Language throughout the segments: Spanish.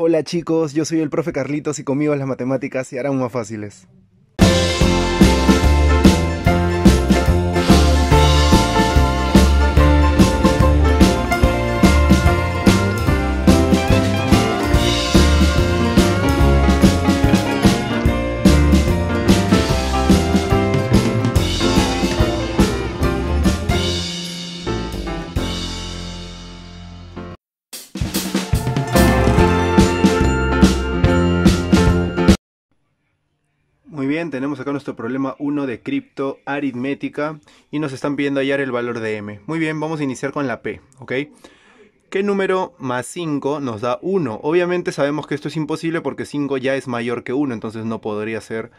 Hola chicos, yo soy el profe Carlitos y conmigo las matemáticas se harán más fáciles. tenemos acá nuestro problema 1 de cripto aritmética y nos están pidiendo hallar el valor de m. Muy bien, vamos a iniciar con la p, ¿ok? ¿Qué número más 5 nos da 1? Obviamente sabemos que esto es imposible porque 5 ya es mayor que 1, entonces no podría ser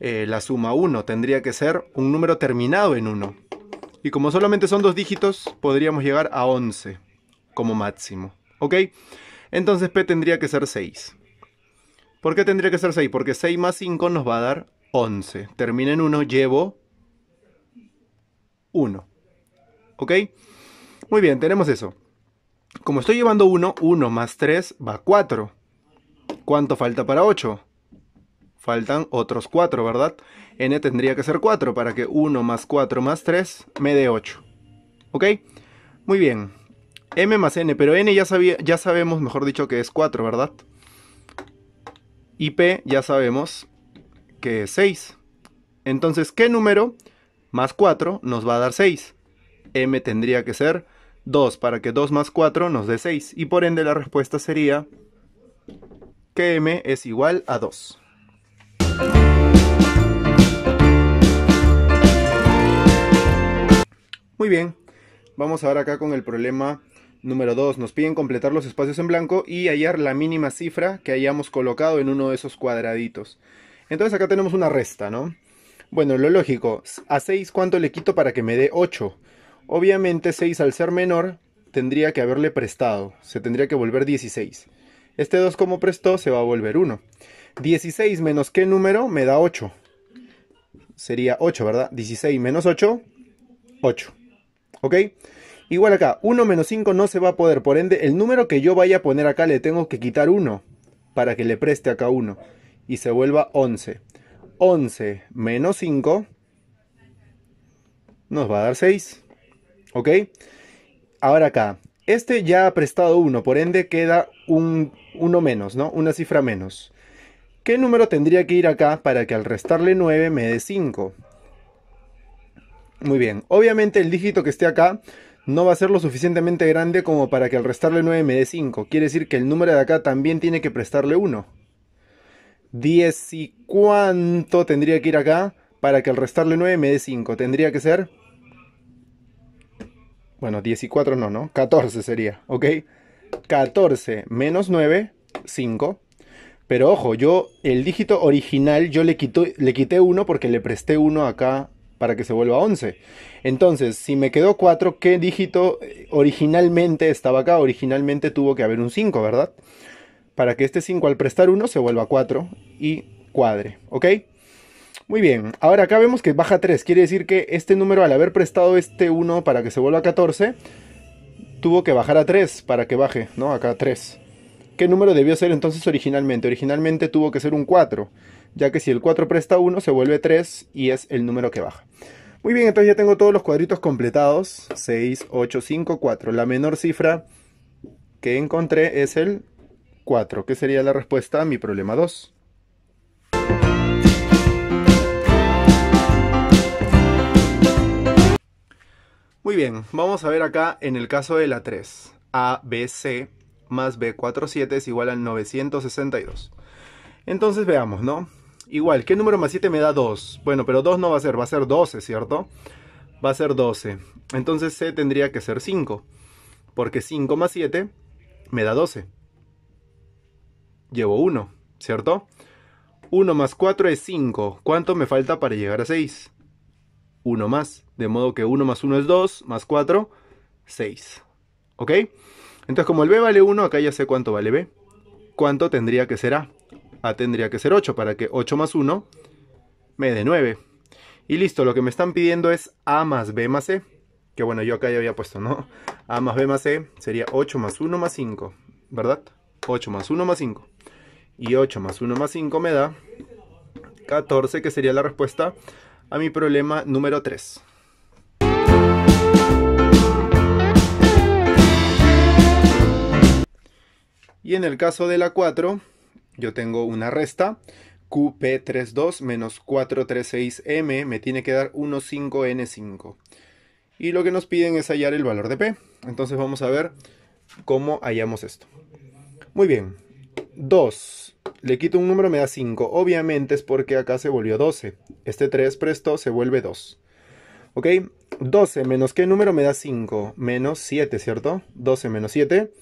eh, la suma 1, tendría que ser un número terminado en 1. Y como solamente son dos dígitos, podríamos llegar a 11 como máximo, ¿ok? Entonces p tendría que ser 6. ¿Por qué tendría que ser 6? Porque 6 más 5 nos va a dar 11. Termina en 1, llevo 1. ¿Ok? Muy bien, tenemos eso. Como estoy llevando 1, 1 más 3 va 4. ¿Cuánto falta para 8? Faltan otros 4, ¿verdad? n tendría que ser 4 para que 1 más 4 más 3 me dé 8. ¿Ok? Muy bien. m más n, pero n ya, ya sabemos, mejor dicho, que es 4, ¿verdad? y P ya sabemos que es 6. Entonces, ¿qué número más 4 nos va a dar 6? M tendría que ser 2 para que 2 más 4 nos dé 6. Y por ende la respuesta sería que M es igual a 2. Muy bien, vamos ahora acá con el problema Número 2. Nos piden completar los espacios en blanco y hallar la mínima cifra que hayamos colocado en uno de esos cuadraditos. Entonces acá tenemos una resta, ¿no? Bueno, lo lógico, a 6 cuánto le quito para que me dé 8. Obviamente 6 al ser menor tendría que haberle prestado, se tendría que volver 16. Este 2 como prestó se va a volver 1. 16 menos qué número me da 8. Sería 8, ¿verdad? 16 menos 8, 8. ¿Ok? Igual acá, 1 menos 5 no se va a poder, por ende, el número que yo vaya a poner acá le tengo que quitar 1 para que le preste acá 1 y se vuelva 11. 11 menos 5 nos va a dar 6. ¿Ok? Ahora acá, este ya ha prestado 1, por ende queda un 1 menos, ¿no? Una cifra menos. ¿Qué número tendría que ir acá para que al restarle 9 me dé 5? Muy bien, obviamente el dígito que esté acá no va a ser lo suficientemente grande como para que al restarle 9 me dé 5. Quiere decir que el número de acá también tiene que prestarle 1. 10 y cuánto tendría que ir acá para que al restarle 9 me dé 5. Tendría que ser... Bueno, 14 no, ¿no? 14 sería, ¿ok? 14 menos 9, 5. Pero ojo, yo el dígito original yo le, le quité 1 porque le presté 1 acá para que se vuelva 11. Entonces, si me quedó 4, ¿qué dígito eh, originalmente estaba acá? Originalmente tuvo que haber un 5, ¿verdad? Para que este 5 al prestar 1 se vuelva 4 y cuadre, ¿ok? Muy bien, ahora acá vemos que baja 3, quiere decir que este número al haber prestado este 1 para que se vuelva 14, tuvo que bajar a 3 para que baje, ¿no? Acá 3. ¿Qué número debió ser entonces originalmente? Originalmente tuvo que ser un 4 ya que si el 4 presta 1 se vuelve 3 y es el número que baja. Muy bien, entonces ya tengo todos los cuadritos completados, 6, 8, 5, 4. La menor cifra que encontré es el 4, que sería la respuesta a mi problema 2. Muy bien, vamos a ver acá en el caso de la 3. ABC más B47 es igual al 962. Entonces veamos, ¿no? Igual, ¿qué número más 7 me da 2? Bueno, pero 2 no va a ser, va a ser 12, ¿cierto? Va a ser 12. Entonces C tendría que ser 5. Porque 5 más 7 me da 12. Llevo 1, ¿cierto? 1 más 4 es 5. ¿Cuánto me falta para llegar a 6? 1 más. De modo que 1 más 1 es 2, más 4, 6. ¿Ok? Entonces como el B vale 1, acá ya sé cuánto vale B. ¿Cuánto tendría que ser A? A tendría que ser 8 para que 8 más 1 me dé 9. Y listo, lo que me están pidiendo es A más B más C. E. Que bueno, yo acá ya había puesto, ¿no? A más B más C e sería 8 más 1 más 5, ¿verdad? 8 más 1 más 5. Y 8 más 1 más 5 me da 14, que sería la respuesta a mi problema número 3. Y en el caso de la 4, yo tengo una resta. QP32 menos 436M me tiene que dar 15N5. Y lo que nos piden es hallar el valor de P. Entonces vamos a ver cómo hallamos esto. Muy bien. 2. Le quito un número, me da 5. Obviamente es porque acá se volvió 12. Este 3 presto se vuelve 2. ¿Ok? 12 menos qué número me da 5? Menos 7, ¿cierto? 12 menos 7.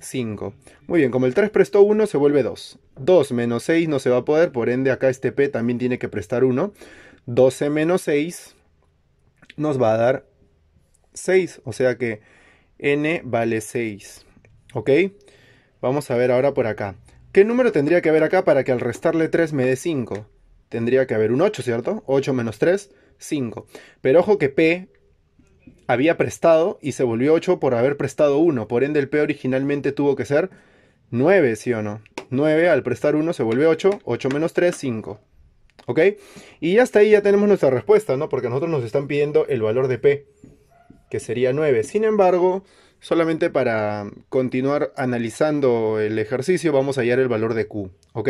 5. Muy bien, como el 3 prestó 1, se vuelve 2. 2 menos 6 no se va a poder, por ende acá este P también tiene que prestar 1. 12 menos 6 nos va a dar 6, o sea que n vale 6. ¿Ok? Vamos a ver ahora por acá. ¿Qué número tendría que haber acá para que al restarle 3 me dé 5? Tendría que haber un 8, ¿cierto? 8 menos 3, 5. Pero ojo que P había prestado y se volvió 8 por haber prestado 1. Por ende, el P originalmente tuvo que ser 9, ¿sí o no? 9 al prestar 1 se vuelve 8, 8 menos 3, 5. ¿Ok? Y hasta ahí ya tenemos nuestra respuesta, ¿no? Porque a nosotros nos están pidiendo el valor de P, que sería 9. Sin embargo, solamente para continuar analizando el ejercicio, vamos a hallar el valor de Q, ¿ok?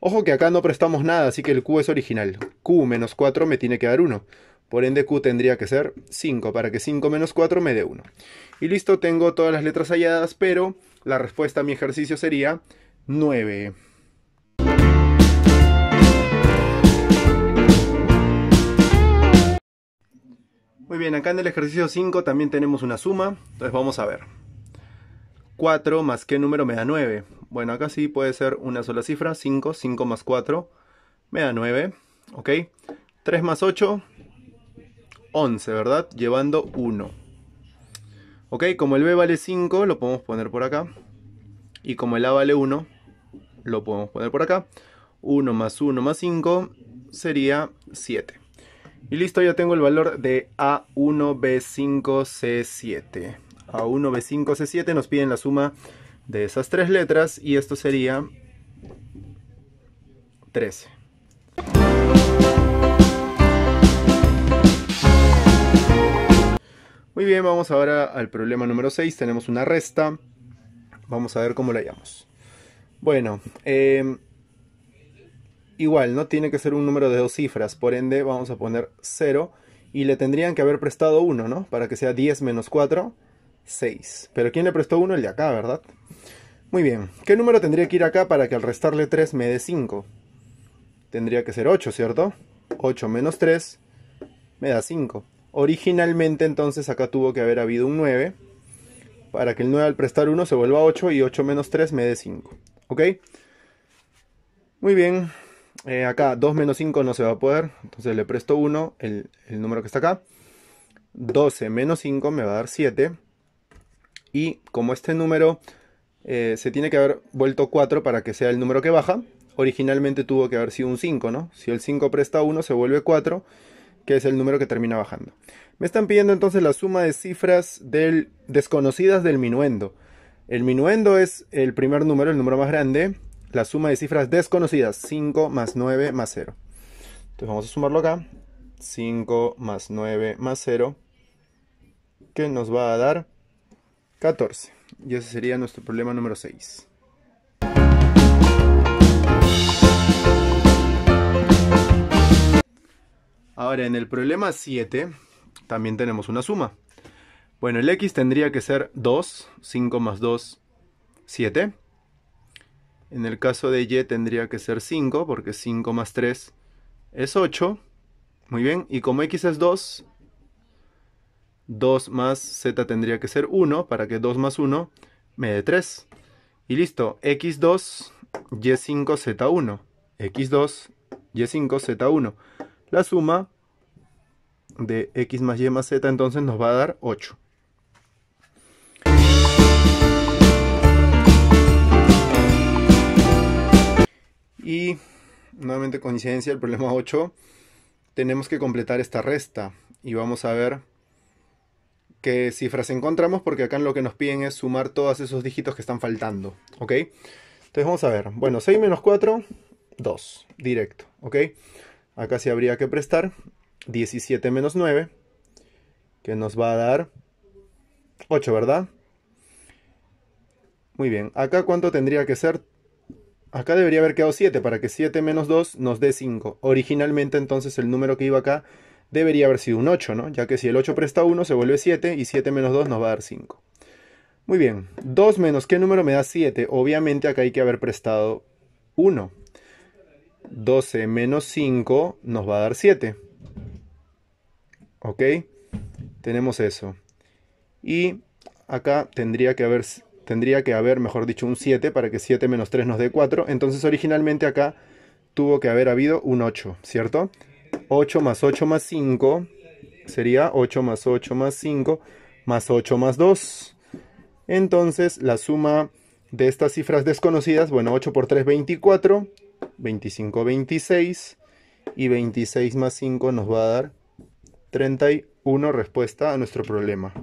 Ojo que acá no prestamos nada, así que el Q es original. Q menos 4 me tiene que dar 1. Por ende Q tendría que ser 5 para que 5 menos 4 me dé 1. Y listo, tengo todas las letras halladas, pero la respuesta a mi ejercicio sería 9. Muy bien, acá en el ejercicio 5 también tenemos una suma, entonces vamos a ver. 4 más qué número me da 9. Bueno, acá sí puede ser una sola cifra, 5, 5 más 4 me da 9, ¿ok? 3 más 8 11, ¿verdad? Llevando 1. Ok, como el B vale 5, lo podemos poner por acá. Y como el A vale 1, lo podemos poner por acá. 1 más 1 más 5 sería 7. Y listo, ya tengo el valor de A1B5C7. A1B5C7 nos piden la suma de esas tres letras y esto sería 13. Muy bien, vamos ahora al problema número 6. Tenemos una resta. Vamos a ver cómo la hallamos. Bueno, eh, igual, no tiene que ser un número de dos cifras. Por ende, vamos a poner 0. Y le tendrían que haber prestado 1, ¿no? Para que sea 10 menos 4, 6. Pero ¿quién le prestó 1? El de acá, ¿verdad? Muy bien. ¿Qué número tendría que ir acá para que al restarle 3 me dé 5? Tendría que ser 8, ¿cierto? 8 menos 3 me da 5. Originalmente entonces acá tuvo que haber habido un 9 para que el 9 al prestar 1 se vuelva 8 y 8 menos 3 me dé 5. ¿Ok? Muy bien. Eh, acá 2 menos 5 no se va a poder, entonces le presto 1, el, número que está acá. 12 menos 5 me va a dar 7. Y como este número eh, se tiene que haber vuelto 4 para que sea el número que baja, originalmente tuvo que haber sido un 5, ¿no? Si el 5 presta 1 se vuelve 4 que es el número que termina bajando. Me están pidiendo entonces la suma de cifras desconocidas del minuendo. El minuendo es el primer número, el número más grande, la suma de cifras desconocidas, 5 más 9 más 0. Entonces vamos a sumarlo acá, 5 más 9 más 0, que nos va a dar 14. Y ese sería nuestro problema número 6. Ahora, en el problema 7 también tenemos una suma. Bueno, el x tendría que ser 2, 5 más 2, 7. En el caso de y tendría que ser 5, porque 5 más 3 es 8. Muy bien, y como x es 2, 2 más z tendría que ser 1, para que 2 más 1 me dé 3. Y listo, x2, y5, z1. x2, y5, z1. La suma de x más y más z entonces nos va a dar 8. Y nuevamente coincidencia, el problema 8, tenemos que completar esta resta y vamos a ver qué cifras encontramos porque acá lo que nos piden es sumar todos esos dígitos que están faltando, ¿ok? Entonces vamos a ver, bueno, 6 menos 4, 2, directo, ¿ok? Acá sí habría que prestar 17 menos 9, que nos va a dar 8, ¿verdad? Muy bien, acá cuánto tendría que ser Acá debería haber quedado 7 para que 7 menos 2 nos dé 5. Originalmente entonces el número que iba acá debería haber sido un 8, ¿no? Ya que si el 8 presta 1 se vuelve 7 y 7 menos 2 nos va a dar 5. Muy bien, 2 menos qué número me da 7. Obviamente acá hay que haber prestado 1. 12 menos 5 nos va a dar 7. ¿Ok? Tenemos eso. Y acá tendría que haber, tendría que haber mejor dicho, un 7 para que 7 menos 3 nos dé 4. Entonces originalmente acá tuvo que haber habido un 8, ¿cierto? 8 más 8 más 5 sería 8 más 8 más 5 más 8 más 2. Entonces la suma de estas cifras desconocidas, bueno, 8 por 3, 24. 25, 26. Y 26 más 5 nos va a dar 31 respuesta a nuestro problema.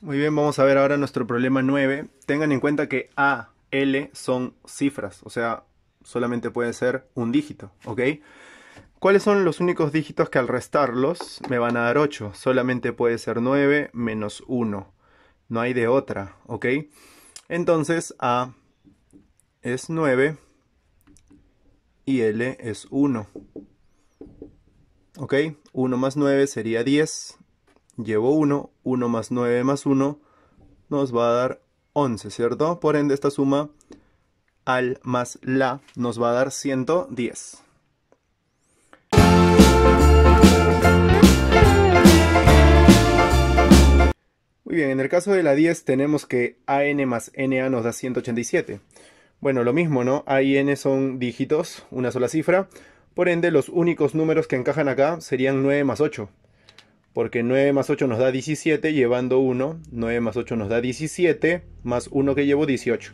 Muy bien, vamos a ver ahora nuestro problema 9. Tengan en cuenta que A, L son cifras, o sea, solamente puede ser un dígito, ¿ok? ¿Cuáles son los únicos dígitos que al restarlos me van a dar 8? Solamente puede ser 9 menos 1. No hay de otra, ¿ok? Entonces A es 9 y L es 1. ¿Ok? 1 más 9 sería 10. Llevo 1. 1 más 9 más 1 nos va a dar 11, ¿cierto? Por ende, esta suma al más la nos va a dar 110. Muy bien, en el caso de la 10 tenemos que AN más NA nos da 187. Bueno, lo mismo, ¿no? A y N son dígitos, una sola cifra. Por ende, los únicos números que encajan acá serían 9 más 8. Porque 9 más 8 nos da 17, llevando 1. 9 más 8 nos da 17, más 1 que llevo 18.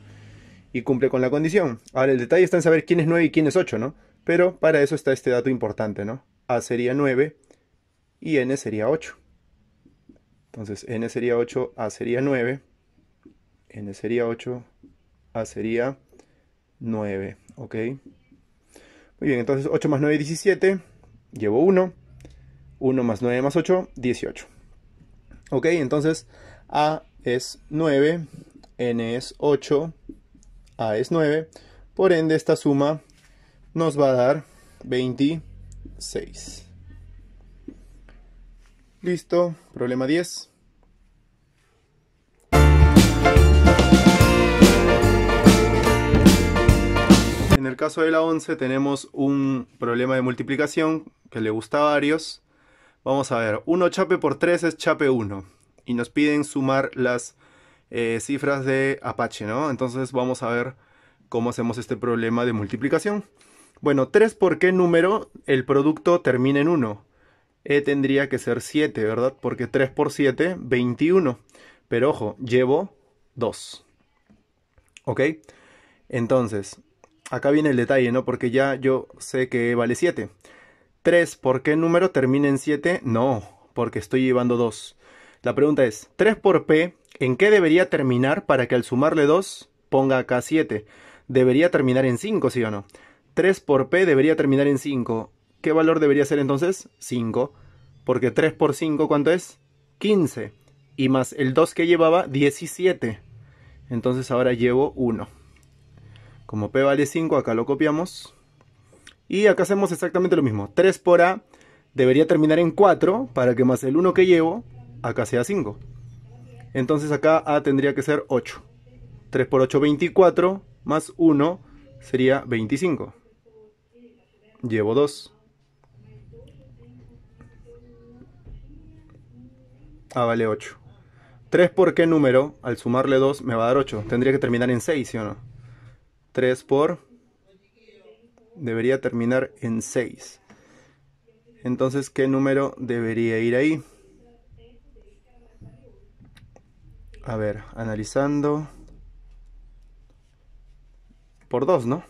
Y cumple con la condición. Ahora, el detalle está en saber quién es 9 y quién es 8, ¿no? Pero para eso está este dato importante, ¿no? A sería 9 y N sería 8. Entonces n sería 8, a sería 9, n sería 8, a sería 9, ¿ok? Muy bien, entonces 8 más 9, es 17, llevo 1, 1 más 9 más 8, 18. Ok, entonces A es 9, N es 8, A es 9, por ende esta suma nos va a dar 26. Listo, problema 10. En el caso de la 11 tenemos un problema de multiplicación que le gusta a varios. Vamos a ver, 1 chape por 3 es chape 1. Y nos piden sumar las eh, cifras de Apache, ¿no? Entonces vamos a ver cómo hacemos este problema de multiplicación. Bueno, 3 por qué número el producto termina en 1. E tendría que ser 7, ¿verdad? Porque 3 por 7, 21. Pero ojo, llevo 2. ¿Ok? Entonces, acá viene el detalle, ¿no? Porque ya yo sé que vale 7. 3, ¿por qué número termina en 7? No, porque estoy llevando 2. La pregunta es, 3 por P, ¿en qué debería terminar para que al sumarle 2 ponga acá 7? Debería terminar en 5, ¿sí o no? 3 por P debería terminar en 5. ¿Qué valor debería ser entonces? 5. Porque 3 por 5, ¿cuánto es? 15. Y más el 2 que llevaba, 17. Entonces ahora llevo 1. Como P vale 5, acá lo copiamos. Y acá hacemos exactamente lo mismo. 3 por A debería terminar en 4 para que más el 1 que llevo, acá sea 5. Entonces acá A tendría que ser 8. 3 por 8, 24, más 1 sería 25. Llevo 2. A vale 8. 3 por qué número, al sumarle 2 me va a dar 8. Tendría que terminar en 6, ¿sí o no? 3 por debería terminar en 6 entonces qué número debería ir ahí a ver analizando por 2 no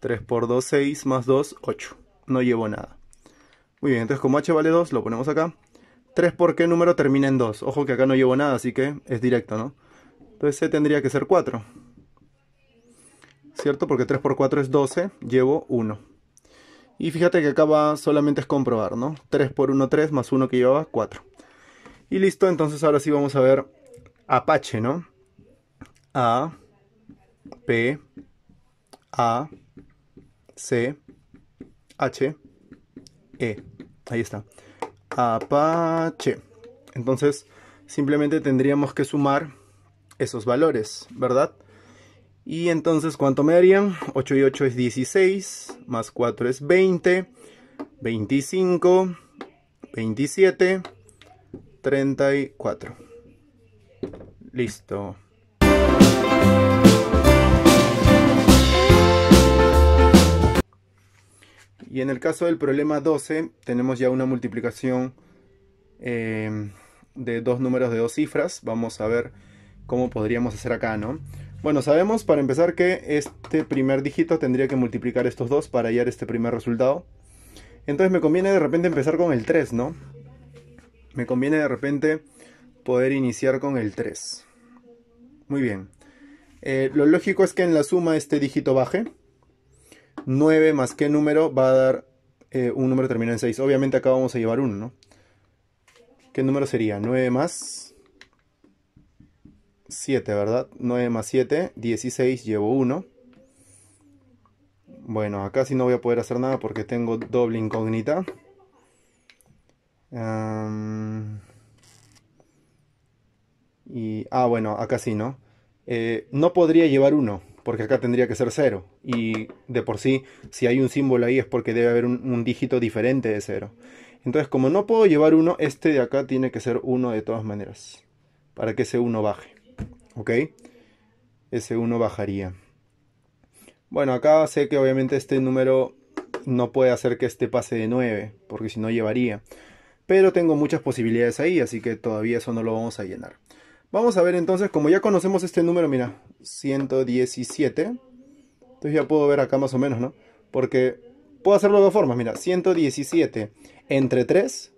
3 por 2 6 más 2 8 no llevo nada muy bien entonces como h vale 2 lo ponemos acá 3 por qué número termina en 2 ojo que acá no llevo nada así que es directo no entonces c tendría que ser 4 ¿cierto? Porque 3 por 4 es 12, llevo 1. Y fíjate que acá solamente es comprobar, ¿no? 3 por 1, 3, más 1 que llevaba, 4. Y listo, entonces ahora sí vamos a ver Apache, ¿no? A, P, A, C, H, E. Ahí está. Apache. Entonces, simplemente tendríamos que sumar esos valores, ¿verdad? Y entonces, ¿cuánto me darían? 8 y 8 es 16, más 4 es 20, 25, 27, 34. Listo. Y en el caso del problema 12, tenemos ya una multiplicación eh, de dos números de dos cifras. Vamos a ver cómo podríamos hacer acá, ¿no? Bueno, sabemos para empezar que este primer dígito tendría que multiplicar estos dos para hallar este primer resultado. Entonces me conviene de repente empezar con el 3, ¿no? Me conviene de repente poder iniciar con el 3. Muy bien. Eh, lo lógico es que en la suma este dígito baje. 9 más qué número va a dar eh, un número terminado en 6. Obviamente acá vamos a llevar 1, ¿no? ¿Qué número sería? 9 más 7, ¿verdad? 9 más 7, 16, llevo 1. Bueno, acá sí no voy a poder hacer nada porque tengo doble incógnita. ah, bueno, acá sí, ¿no? Eh, no podría llevar 1 porque acá tendría que ser 0. Y de por sí, si hay un símbolo ahí es porque debe haber un dígito diferente de 0. Entonces, como no puedo llevar 1, este de acá tiene que ser 1 de todas maneras, para que ese 1 baje ok ese 1 bajaría bueno acá sé que obviamente este número no puede hacer que este pase de 9 porque si no llevaría pero tengo muchas posibilidades ahí así que todavía eso no lo vamos a llenar vamos a ver entonces como ya conocemos este número mira 117 entonces ya puedo ver acá más o menos no porque puedo hacerlo de dos formas mira 117 entre 3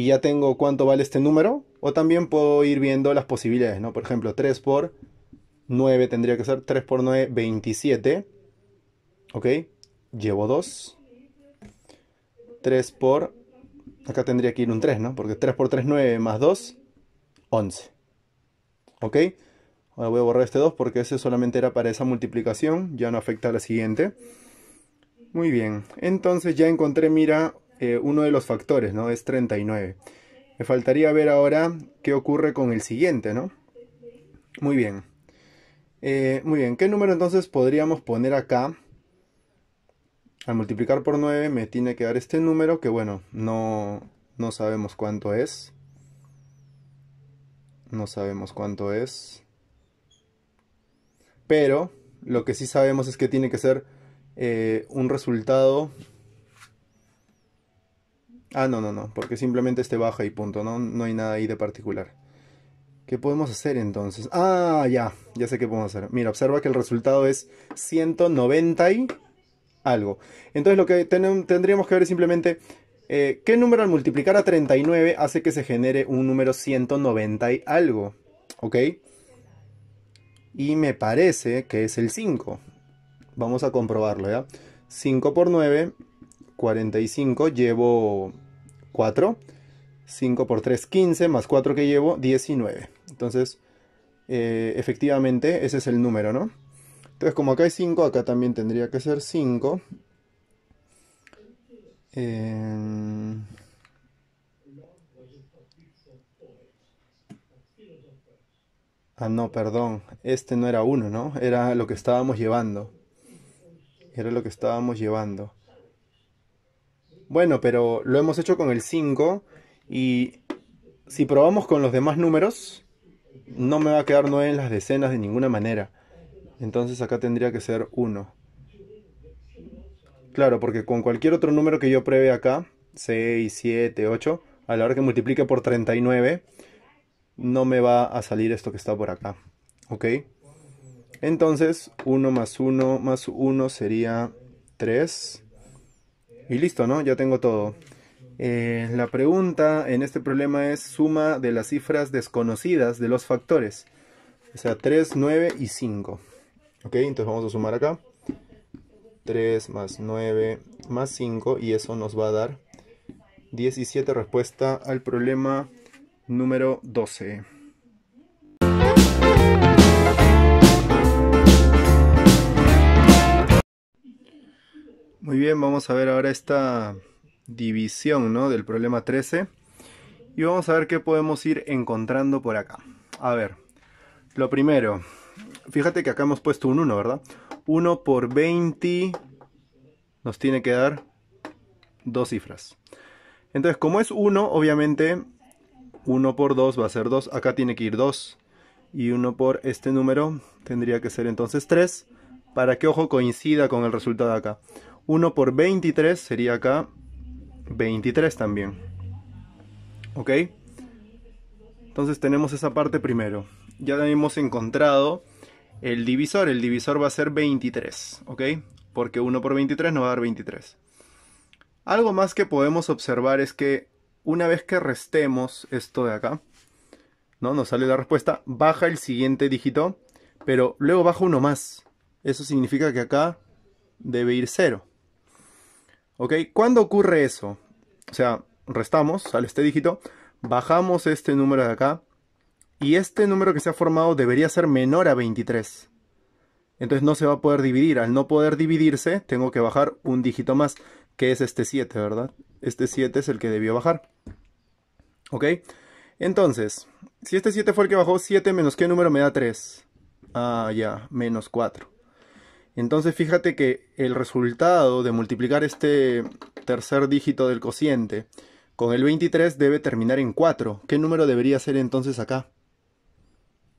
y ya tengo cuánto vale este número. O también puedo ir viendo las posibilidades, ¿no? Por ejemplo, 3 por 9 tendría que ser 3 por 9, 27. ¿Ok? Llevo 2. 3 por... Acá tendría que ir un 3, ¿no? Porque 3 por 3, 9 más 2, 11. ¿Ok? Ahora voy a borrar este 2 porque ese solamente era para esa multiplicación. Ya no afecta a la siguiente. Muy bien. Entonces ya encontré, mira, eh, uno de los factores, ¿no? Es 39. Me faltaría ver ahora qué ocurre con el siguiente, ¿no? Muy bien. Eh, muy bien, ¿qué número entonces podríamos poner acá? Al multiplicar por 9 me tiene que dar este número que bueno, no, sabemos cuánto es. No sabemos cuánto es. Pero lo que sí sabemos es que tiene que ser eh, un resultado Ah, no, no, no, porque simplemente este baja y punto, ¿no? No hay nada ahí de particular. ¿Qué podemos hacer entonces? Ah, ya, ya sé qué podemos hacer. Mira, observa que el resultado es 190 y algo. Entonces lo que tendríamos que ver es simplemente eh, qué número al multiplicar a 39 hace que se genere un número 190 y algo. ¿Ok? Y me parece que es el 5. Vamos a comprobarlo, ¿ya? 5 por 9 45, llevo 4. 5 por 3, 15, más 4 que llevo, 19. Entonces, eh, efectivamente, ese es el número, ¿no? Entonces, como acá hay 5, acá también tendría que ser 5. Eh, ah, no, perdón. Este no era 1, ¿no? Era lo que estábamos llevando. Era lo que estábamos llevando. Bueno, pero lo hemos hecho con el 5 y si probamos con los demás números, no me va a quedar 9 en las decenas de ninguna manera. Entonces acá tendría que ser 1. Claro, porque con cualquier otro número que yo pruebe acá, 6, 7, 8, a la hora que multiplique por 39, no me va a salir esto que está por acá. ¿Ok? Entonces, 1 más 1 más 1 sería 3. Y listo, ¿no? Ya tengo todo. Eh, la pregunta en este problema es suma de las cifras desconocidas de los factores. O sea, 3, 9 y 5. Ok, entonces vamos a sumar acá. 3 más 9 más 5 y eso nos va a dar 17 respuesta al problema número 12. Muy bien, vamos a ver ahora esta división del problema 13 y vamos a ver qué podemos ir encontrando por acá. A ver, lo primero, fíjate que acá hemos puesto un 1, ¿verdad? 1 por 20 nos tiene que dar dos cifras. Entonces, como es 1, obviamente 1 por 2 va a ser 2, acá tiene que ir 2 y 1 por este número tendría que ser entonces 3 para que ojo coincida con el resultado de acá. 1 por 23 sería acá 23 también. ¿Ok? Entonces tenemos esa parte primero. Ya hemos encontrado el divisor. El divisor va a ser 23. ¿Ok? Porque 1 por 23 nos va a dar 23. Algo más que podemos observar es que una vez que restemos esto de acá, ¿no? Nos sale la respuesta, baja el siguiente dígito, pero luego baja uno más. Eso significa que acá debe ir 0. ¿Ok? ¿Cuándo ocurre eso? O sea, restamos, al este dígito, bajamos este número de acá, y este número que se ha formado debería ser menor a 23. Entonces no se va a poder dividir. Al no poder dividirse, tengo que bajar un dígito más, que es este 7, ¿verdad? Este 7 es el que debió bajar. ¿Ok? Entonces, si este 7 fue el que bajó, 7 menos qué número me da 3. Ah, ya, menos 4. Entonces fíjate que el resultado de multiplicar este tercer dígito del cociente con el 23 debe terminar en 4. ¿Qué número debería ser entonces acá?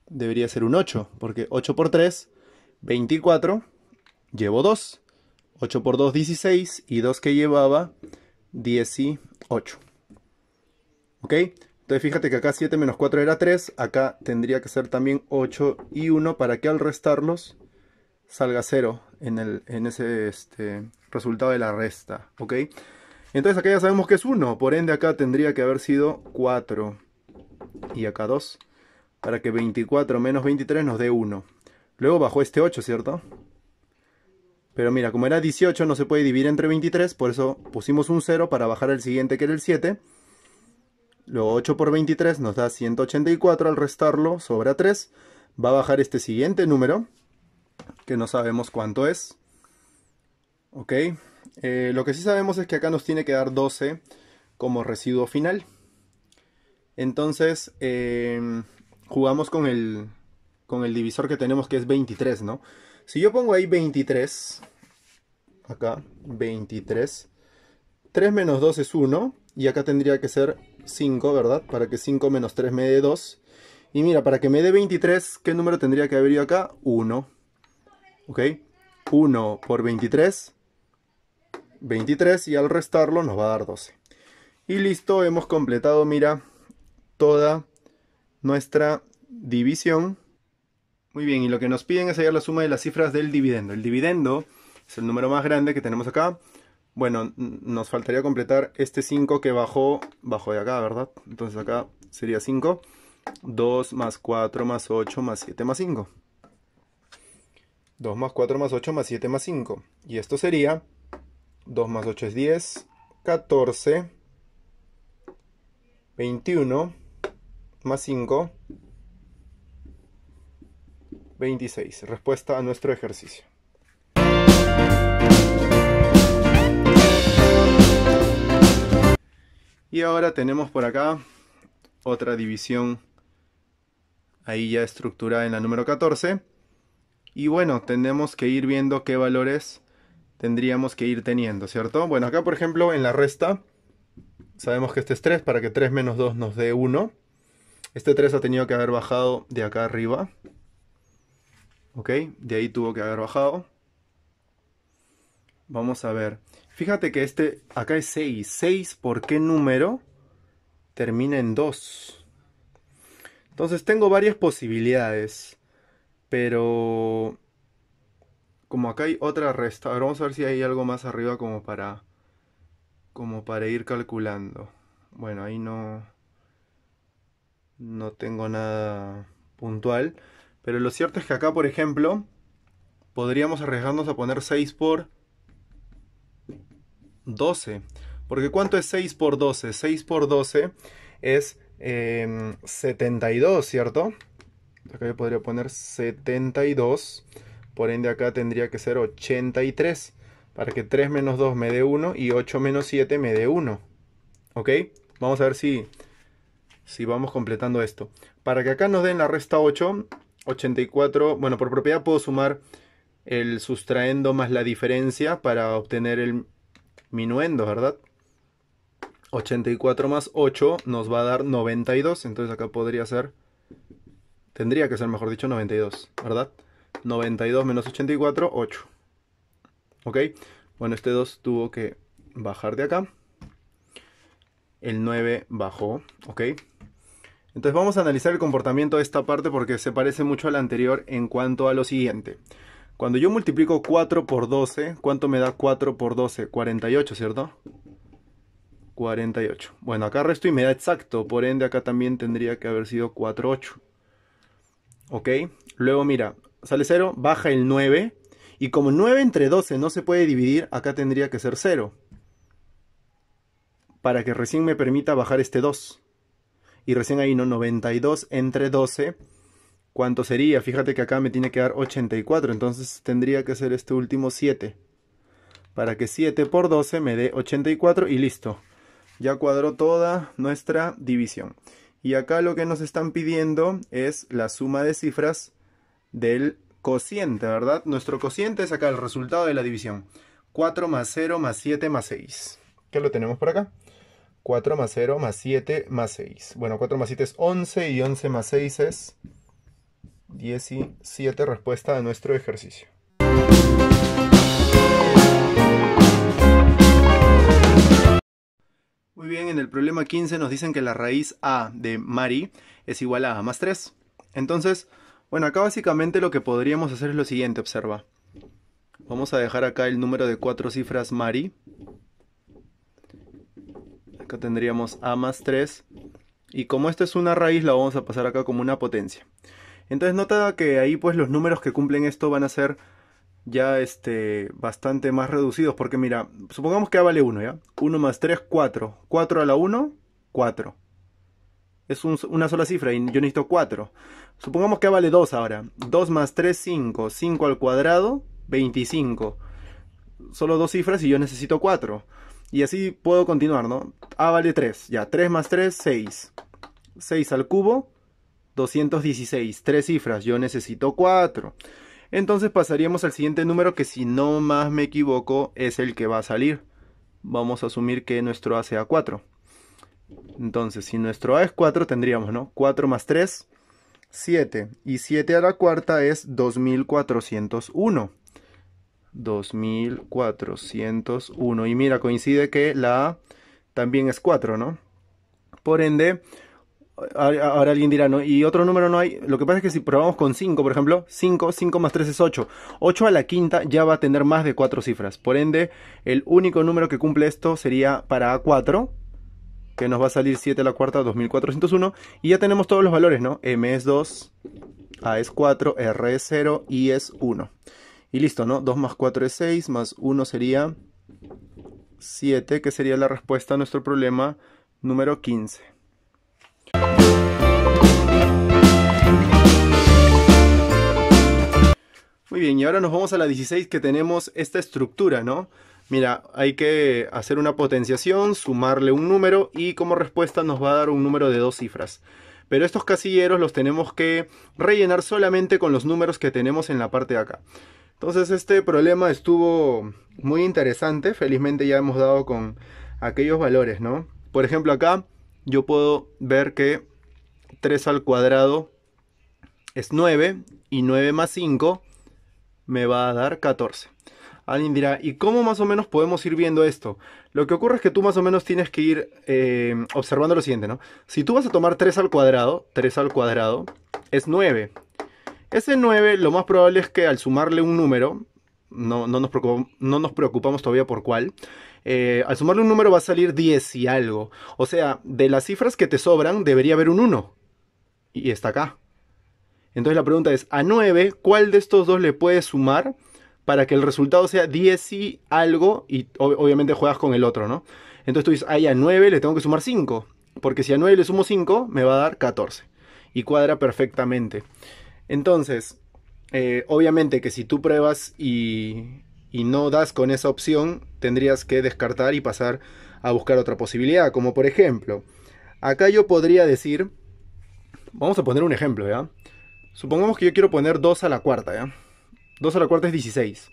Debería ser un 8, porque 8 por 3, 24, llevo 2. 8 por 2, 16, y 2 que llevaba, 18. ¿Ok? Entonces fíjate que acá 7 menos 4 era 3, acá tendría que ser también 8 y 1 para que al restarlos salga 0 en, el, en ese este, resultado de la resta, ¿ok? Entonces acá ya sabemos que es 1, por ende acá tendría que haber sido 4 y acá 2, para que 24 menos 23 nos dé 1. Luego bajó este 8, ¿cierto? Pero mira, como era 18 no se puede dividir entre 23, por eso pusimos un 0 para bajar el siguiente que era el 7. lo 8 por 23 nos da 184, al restarlo sobra 3. Va a bajar este siguiente número, que no sabemos cuánto es. Ok, eh, lo que sí sabemos es que acá nos tiene que dar 12 como residuo final. Entonces, em, jugamos con el, con el divisor que tenemos que es 23, ¿no? Si yo pongo ahí 23, acá, 23, 3 menos 2 es 1, y acá tendría que ser 5, ¿verdad? Para que 5 menos 3 me dé 2. Y mira, para que me dé 23, ¿qué número tendría que haber yo acá? 1. ¿Ok? 1 por 23, 23 y al restarlo nos va a dar 12. Y listo, hemos completado, mira, toda nuestra división. Muy bien, y lo que nos piden es hallar la suma de las cifras del dividendo. El dividendo es el número más grande que tenemos acá. Bueno, nos faltaría completar este 5 que bajó, bajó de acá, ¿verdad? Entonces acá sería 5. 2 más 4 más 8 más 7 más 5. 2 más 4 más 8 más 7 más 5. Y esto sería 2 más 8 es 10, 14, 21 más 5, 26. Respuesta a nuestro ejercicio. Y ahora tenemos por acá otra división ahí ya estructurada en la número 14. Y bueno, tenemos que ir viendo qué valores tendríamos que ir teniendo, ¿cierto? Bueno, acá por ejemplo en la resta, sabemos que este es 3 para que 3 menos 2 nos dé 1. Este 3 ha tenido que haber bajado de acá arriba. ¿Ok? De ahí tuvo que haber bajado. Vamos a ver. Fíjate que este acá es 6. 6, ¿por qué número? Termina en 2. Entonces tengo varias posibilidades. Pero como acá hay otra resta, ahora vamos a ver si hay algo más arriba como para como para ir calculando. Bueno, ahí no no tengo nada puntual, pero lo cierto es que acá, por ejemplo, podríamos arriesgarnos a poner 6 por 12. Porque ¿cuánto es 6 por 12? 6 por 12 es 72, em, ¿cierto? Acá yo podría poner 72. Por ende acá tendría que ser 83. Para que 3 menos 2 me dé 1 y 8 menos 7 me dé 1. ¿Ok? Vamos a ver si, si vamos completando esto. Para que acá nos den la resta 8, 84. Bueno, por propiedad puedo sumar el sustraendo más la diferencia para obtener el minuendo, ¿verdad? 84 más 8 nos va a dar 92. Entonces acá podría ser Tendría que ser, mejor dicho, 92, ¿verdad? 92 menos 84, 8. ¿Ok? Bueno, este 2 tuvo que bajar de acá. El 9 bajó, ¿ok? Entonces vamos a analizar el comportamiento de esta parte porque se parece mucho a la anterior en cuanto a lo siguiente. Cuando yo multiplico 4 por 12, ¿cuánto me da 4 por 12? 48, ¿cierto? 48. Bueno, acá resto y me da exacto, por ende acá también tendría que haber sido 48. ¿ok? Luego mira, sale 0, baja el 9. Y como 9 entre 12 no se puede dividir, acá tendría que ser 0. Para que recién me permita bajar este 2. Y recién ahí, ¿no? 92 entre 12. ¿Cuánto sería? Fíjate que acá me tiene que dar 84. Entonces tendría que ser este último 7. Para que 7 por 12 me dé 84 y listo. Ya cuadró toda nuestra división. Y acá lo que nos están pidiendo es la suma de cifras del cociente, ¿verdad? Nuestro cociente es acá el resultado de la división. 4 más 0 más 7 más 6. ¿Qué lo tenemos por acá? 4 más 0 más 7 más 6. Bueno, 4 más 7 es 11 y 11 más 6 es 17. Respuesta de nuestro ejercicio. Muy bien, en el problema 15 nos dicen que la raíz a de Mari es igual a a más 3. Entonces, bueno, acá básicamente lo que podríamos hacer es lo siguiente, observa. Vamos a dejar acá el número de cuatro cifras Mari. Acá tendríamos a más 3. Y como esto es una raíz, la vamos a pasar acá como una potencia. Entonces nota que ahí pues los números que cumplen esto van a ser ya este, bastante más reducidos. Porque mira, supongamos que A vale 1, ¿ya? 1 más 3, 4. 4 a la 1, 4. Es una sola cifra y yo necesito 4. Supongamos que A vale 2 ahora. 2 más 3, 5. 5 al cuadrado, 25. Solo dos cifras y yo necesito 4. Y así puedo continuar, ¿no? A vale 3, ya. 3 más 3, 6. 6 al cubo, 216. Tres cifras, yo necesito 4. Entonces pasaríamos al siguiente número que si no más me equivoco es el que va a salir. Vamos a asumir que nuestro A sea 4. Entonces si nuestro A es 4 tendríamos, ¿no? 4 más 3, 7. Y 7 a la cuarta es 2401. 2401. Y mira, coincide que la A también es 4, ¿no? Por ende, Ahora alguien dirá, ¿no? Y otro número no hay. Lo que pasa es que si probamos con 5, por ejemplo, 5, 5 más 3 es 8. 8 a la quinta ya va a tener más de 4 cifras. Por ende, el único número que cumple esto sería para A4, que nos va a salir 7 a la cuarta, 2401. Y ya tenemos todos los valores, ¿no? M es 2, A es 4, R es 0, I es 1. Y listo, ¿no? 2 más 4 es 6, más 1 sería 7, que sería la respuesta a nuestro problema número 15. Muy bien, y ahora nos vamos a la 16 que tenemos esta estructura, ¿no? Mira, hay que hacer una potenciación, sumarle un número y como respuesta nos va a dar un número de dos cifras. Pero estos casilleros los tenemos que rellenar solamente con los números que tenemos en la parte de acá. Entonces este problema estuvo muy interesante, felizmente ya hemos dado con aquellos valores, ¿no? Por ejemplo acá yo puedo ver que 3 al cuadrado es 9 y 9 más 5 me va a dar 14. Alguien dirá, ¿y cómo más o menos podemos ir viendo esto? Lo que ocurre es que tú más o menos tienes que ir eh, observando lo siguiente, ¿no? Si tú vas a tomar 3 al cuadrado, 3 al cuadrado es 9. Ese 9 lo más probable es que al sumarle un número, no, no, nos, preocupamos todavía por cuál, eh, al sumarle un número va a salir 10 y algo. O sea, de las cifras que te sobran debería haber un 1. Y está acá. Entonces la pregunta es, a 9, ¿cuál de estos dos le puedes sumar para que el resultado sea 10 y algo? Y obviamente juegas con el otro, ¿no? Entonces tú dices, ahí a 9 le tengo que sumar 5, porque si a 9 le sumo 5, me va a dar 14. Y cuadra perfectamente. Entonces, eh, obviamente que si tú pruebas y, no das con esa opción, tendrías que descartar y pasar a buscar otra posibilidad. Como por ejemplo, acá yo podría decir, vamos a poner un ejemplo, ¿ya? Supongamos que yo quiero poner 2 a la cuarta, ¿ya? 2 a la cuarta es 16.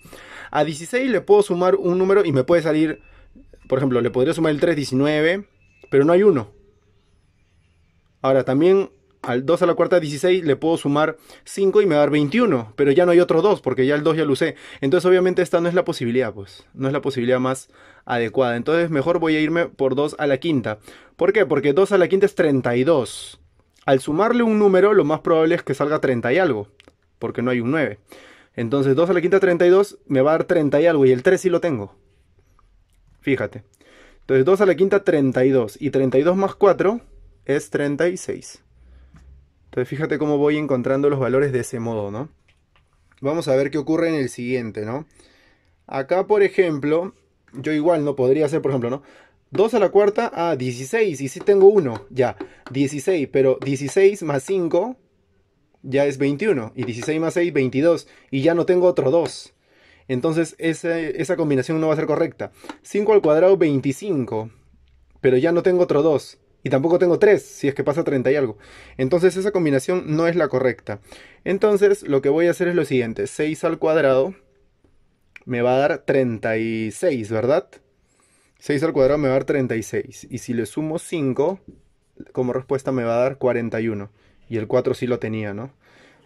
A 16 le puedo sumar un número y me puede salir, por ejemplo, le podría sumar el 3, 19, pero no hay 1. Ahora también al 2 a la cuarta 16 le puedo sumar 5 y me va a dar 21, pero ya no hay otro 2 porque ya el 2 ya lo usé. Entonces obviamente esta no es la posibilidad, pues, no es la posibilidad más adecuada. Entonces mejor voy a irme por 2 a la quinta. ¿Por qué? Porque 2 a la quinta es 32. Al sumarle un número, lo más probable es que salga 30 y algo, porque no hay un 9. Entonces 2 a la quinta 32 me va a dar 30 y algo, y el 3 sí lo tengo. Fíjate. Entonces 2 a la quinta 32, y 32 más 4 es 36. Entonces fíjate cómo voy encontrando los valores de ese modo, ¿no? Vamos a ver qué ocurre en el siguiente, ¿no? Acá, por ejemplo, yo igual no podría hacer, por ejemplo, ¿no? 2 a la cuarta a 16. Y si tengo 1, ya, 16. Pero 16 más 5 ya es 21. Y 16 más 6, 22. Y ya no tengo otro 2. Entonces esa, esa combinación no va a ser correcta. 5 al cuadrado, 25. Pero ya no tengo otro 2. Y tampoco tengo 3, si es que pasa 30 y algo. Entonces esa combinación no es la correcta. Entonces lo que voy a hacer es lo siguiente. 6 al cuadrado me va a dar 36, ¿verdad? 6 al cuadrado me va a dar 36. Y si le sumo 5, como respuesta me va a dar 41. Y el 4 sí lo tenía, ¿no?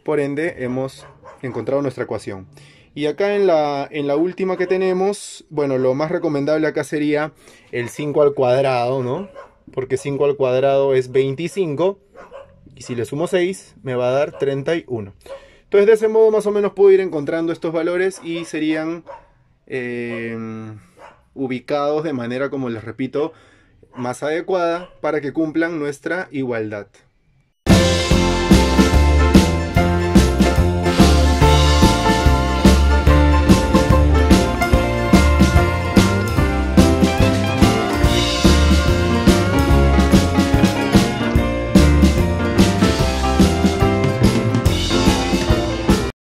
Por ende, hemos encontrado nuestra ecuación. Y acá en la, en la última que tenemos, bueno, lo más recomendable acá sería el 5 al cuadrado, ¿no? Porque 5 al cuadrado es 25. Y si le sumo 6, me va a dar 31. Entonces, de ese modo, más o menos puedo ir encontrando estos valores y serían... Eh, ubicados de manera, como les repito, más adecuada para que cumplan nuestra igualdad.